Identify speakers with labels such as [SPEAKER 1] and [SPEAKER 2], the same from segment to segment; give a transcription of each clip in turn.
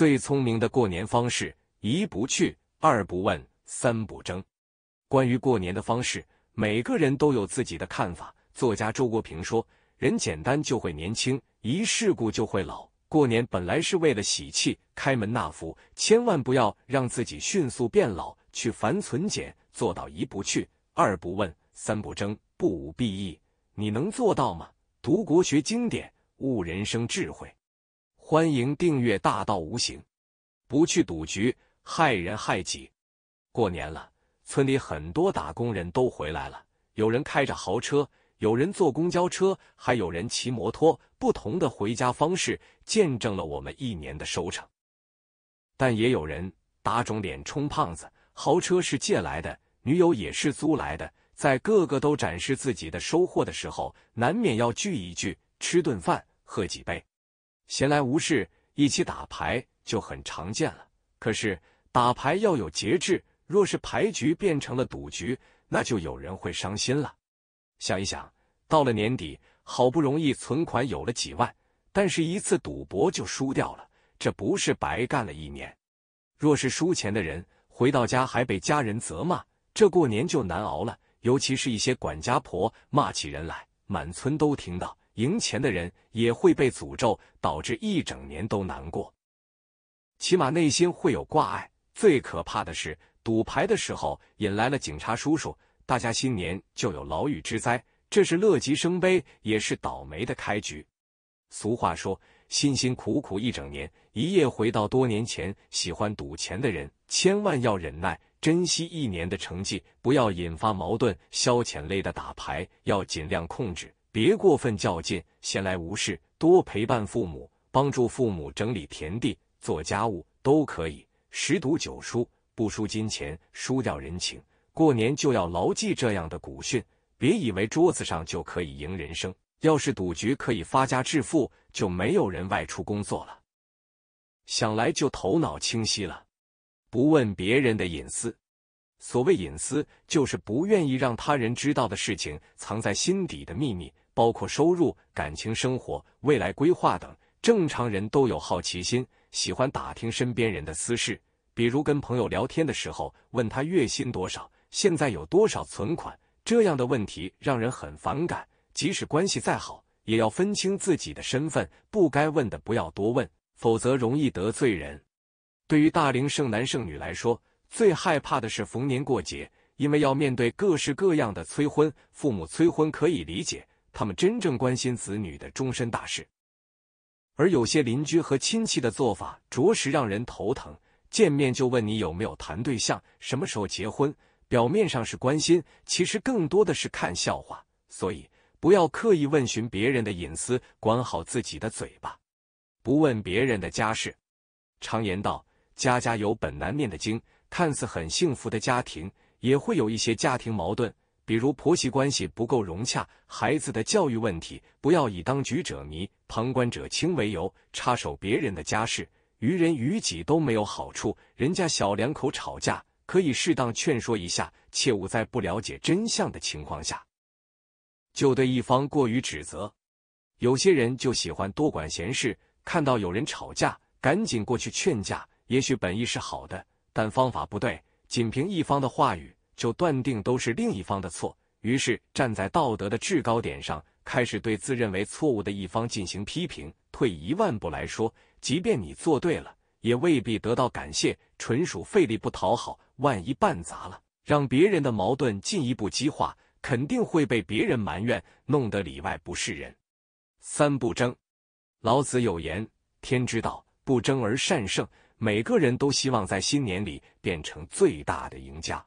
[SPEAKER 1] 最聪明的过年方式：一不去，二不问，三不争。关于过年的方式，每个人都有自己的看法。作家周国平说：“人简单就会年轻，一世故就会老。过年本来是为了喜气，开门纳福，千万不要让自己迅速变老。去繁存简，做到一不去，二不问，三不争，不无裨益。你能做到吗？读国学经典，悟人生智慧。”欢迎订阅《大道无形》。不去赌局，害人害己。过年了，村里很多打工人都回来了。有人开着豪车，有人坐公交车，还有人骑摩托，不同的回家方式见证了我们一年的收成。但也有人打肿脸充胖子，豪车是借来的，女友也是租来的。在个个都展示自己的收获的时候，难免要聚一聚，吃顿饭，喝几杯。闲来无事，一起打牌就很常见了。可是打牌要有节制，若是牌局变成了赌局，那就有人会伤心了。想一想，到了年底，好不容易存款有了几万，但是一次赌博就输掉了，这不是白干了一年？若是输钱的人回到家还被家人责骂，这过年就难熬了。尤其是一些管家婆骂起人来，满村都听到。赢钱的人也会被诅咒，导致一整年都难过，起码内心会有挂碍。最可怕的是，赌牌的时候引来了警察叔叔，大家新年就有牢狱之灾。这是乐极生悲，也是倒霉的开局。俗话说，辛辛苦苦一整年，一夜回到多年前。喜欢赌钱的人，千万要忍耐，珍惜一年的成绩，不要引发矛盾。消遣类的打牌，要尽量控制。别过分较劲，闲来无事多陪伴父母，帮助父母整理田地、做家务都可以。十赌九输，不输金钱，输掉人情。过年就要牢记这样的古训，别以为桌子上就可以赢人生。要是赌局可以发家致富，就没有人外出工作了。想来就头脑清晰了，不问别人的隐私。所谓隐私，就是不愿意让他人知道的事情，藏在心底的秘密。包括收入、感情、生活、未来规划等，正常人都有好奇心，喜欢打听身边人的私事。比如跟朋友聊天的时候，问他月薪多少，现在有多少存款，这样的问题让人很反感。即使关系再好，也要分清自己的身份，不该问的不要多问，否则容易得罪人。对于大龄剩男剩女来说，最害怕的是逢年过节，因为要面对各式各样的催婚。父母催婚可以理解。他们真正关心子女的终身大事，而有些邻居和亲戚的做法着实让人头疼。见面就问你有没有谈对象，什么时候结婚，表面上是关心，其实更多的是看笑话。所以，不要刻意问询别人的隐私，管好自己的嘴巴，不问别人的家事。常言道：“家家有本难念的经。”看似很幸福的家庭，也会有一些家庭矛盾。比如婆媳关系不够融洽，孩子的教育问题，不要以当局者迷、旁观者清为由插手别人的家事，于人于己都没有好处。人家小两口吵架，可以适当劝说一下，切勿在不了解真相的情况下就对一方过于指责。有些人就喜欢多管闲事，看到有人吵架，赶紧过去劝架，也许本意是好的，但方法不对，仅凭一方的话语。就断定都是另一方的错，于是站在道德的制高点上，开始对自认为错误的一方进行批评。退一万步来说，即便你做对了，也未必得到感谢，纯属费力不讨好。万一办砸了，让别人的矛盾进一步激化，肯定会被别人埋怨，弄得里外不是人。三不争，老子有言：“天之道，不争而善胜。”每个人都希望在新年里变成最大的赢家。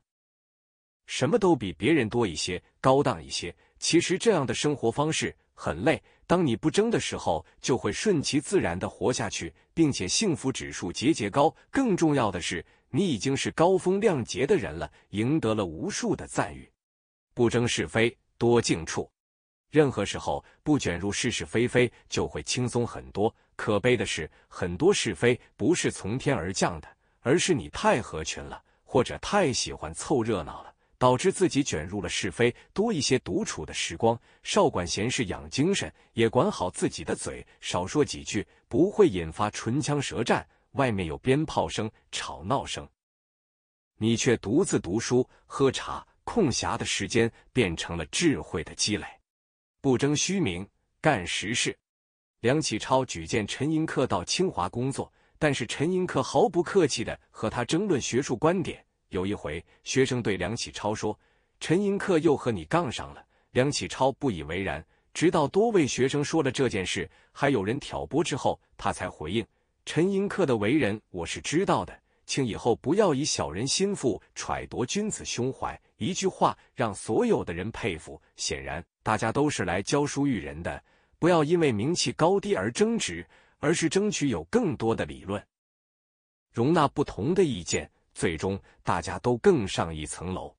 [SPEAKER 1] 什么都比别人多一些，高档一些。其实这样的生活方式很累。当你不争的时候，就会顺其自然的活下去，并且幸福指数节节高。更重要的是，你已经是高风亮节的人了，赢得了无数的赞誉。不争是非，多静处。任何时候不卷入是是非非，就会轻松很多。可悲的是，很多是非不是从天而降的，而是你太合群了，或者太喜欢凑热闹了。导致自己卷入了是非，多一些独处的时光，少管闲事，养精神，也管好自己的嘴，少说几句，不会引发唇枪舌战。外面有鞭炮声、吵闹声，你却独自读书、喝茶，空暇的时间变成了智慧的积累。不争虚名，干实事。梁启超举荐陈寅恪到清华工作，但是陈寅恪毫不客气的和他争论学术观点。有一回，学生对梁启超说：“陈寅恪又和你杠上了。”梁启超不以为然。直到多位学生说了这件事，还有人挑拨之后，他才回应：“陈寅恪的为人我是知道的，请以后不要以小人心腹揣度君子胸怀。”一句话让所有的人佩服。显然，大家都是来教书育人的，不要因为名气高低而争执，而是争取有更多的理论，容纳不同的意见。最终，大家都更上一层楼。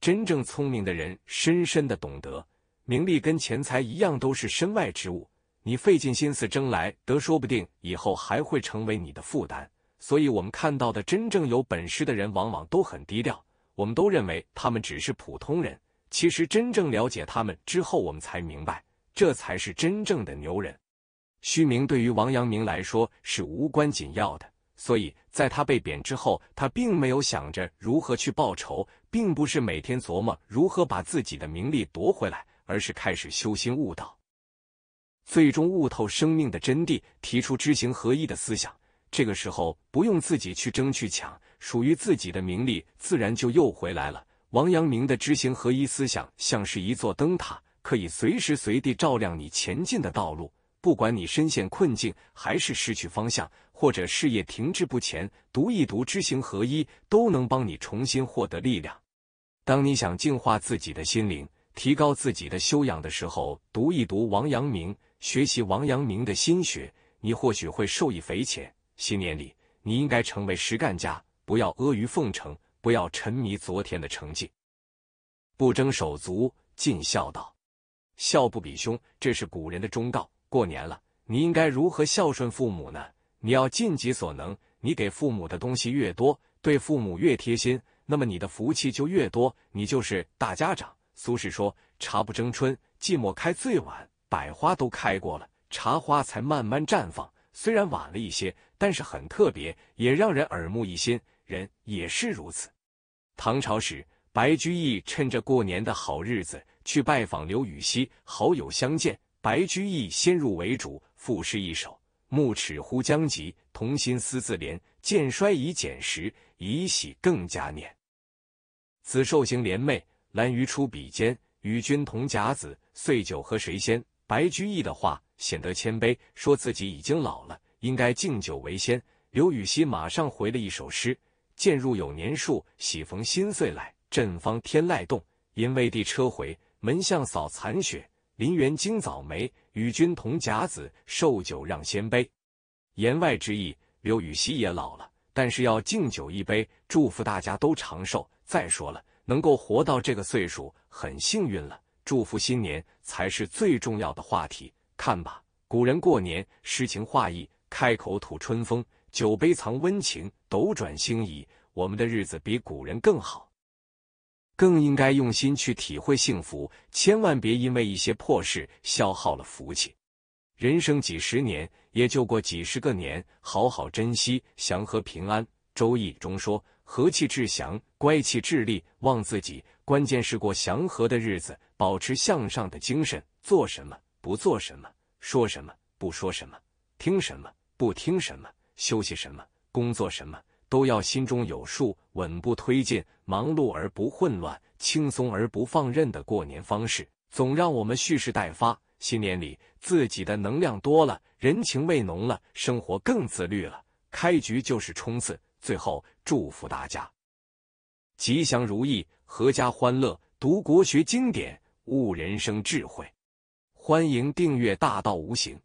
[SPEAKER 1] 真正聪明的人，深深的懂得，名利跟钱财一样，都是身外之物。你费尽心思争来得，说不定以后还会成为你的负担。所以，我们看到的真正有本事的人，往往都很低调。我们都认为他们只是普通人，其实真正了解他们之后，我们才明白，这才是真正的牛人。虚名对于王阳明来说是无关紧要的。所以，在他被贬之后，他并没有想着如何去报仇，并不是每天琢磨如何把自己的名利夺回来，而是开始修心悟道，最终悟透生命的真谛，提出知行合一的思想。这个时候，不用自己去争去抢，属于自己的名利自然就又回来了。王阳明的知行合一思想像是一座灯塔，可以随时随地照亮你前进的道路。不管你身陷困境，还是失去方向，或者事业停滞不前，读一读《知行合一》，都能帮你重新获得力量。当你想净化自己的心灵，提高自己的修养的时候，读一读王阳明，学习王阳明的心学，你或许会受益匪浅。新年里，你应该成为实干家，不要阿谀奉承，不要沉迷昨天的成绩，不争手足，尽孝道，孝不比兄，这是古人的忠告。过年了，你应该如何孝顺父母呢？你要尽己所能，你给父母的东西越多，对父母越贴心，那么你的福气就越多，你就是大家长。苏轼说：“茶不争春，寂寞开最晚。百花都开过了，茶花才慢慢绽放。虽然晚了一些，但是很特别，也让人耳目一新。人也是如此。”唐朝时，白居易趁着过年的好日子去拜访刘禹锡，好友相见。白居易先入为主，赋诗一首：“暮齿忽将及，同心思自怜。渐衰已减时，以喜更加年。”此寿行联袂，兰于出笔间，与君同甲子，岁酒何谁先？白居易的话显得谦卑，说自己已经老了，应该敬酒为先。刘禹锡马上回了一首诗：“渐入有年数，喜逢新岁来。正方天籁动，因为地车回。门巷扫残雪。”林园惊早梅，与君同甲子，寿酒让先杯。言外之意，刘禹锡也老了，但是要敬酒一杯，祝福大家都长寿。再说了，能够活到这个岁数，很幸运了。祝福新年才是最重要的话题。看吧，古人过年诗情画意，开口吐春风，酒杯藏温情，斗转星移，我们的日子比古人更好。更应该用心去体会幸福，千万别因为一些破事消耗了福气。人生几十年，也就过几十个年，好好珍惜祥和平安。周易中说：“和气致祥，乖气致利。”旺自己，关键是过祥和的日子，保持向上的精神。做什么，不做什么；说什么，不说什么；听什么，不听什么；休息什么，工作什么。都要心中有数，稳步推进，忙碌而不混乱，轻松而不放任的过年方式，总让我们蓄势待发。新年里，自己的能量多了，人情味浓了，生活更自律了。开局就是冲刺，最后祝福大家吉祥如意，阖家欢乐。读国学经典，悟人生智慧。欢迎订阅《大道无形》。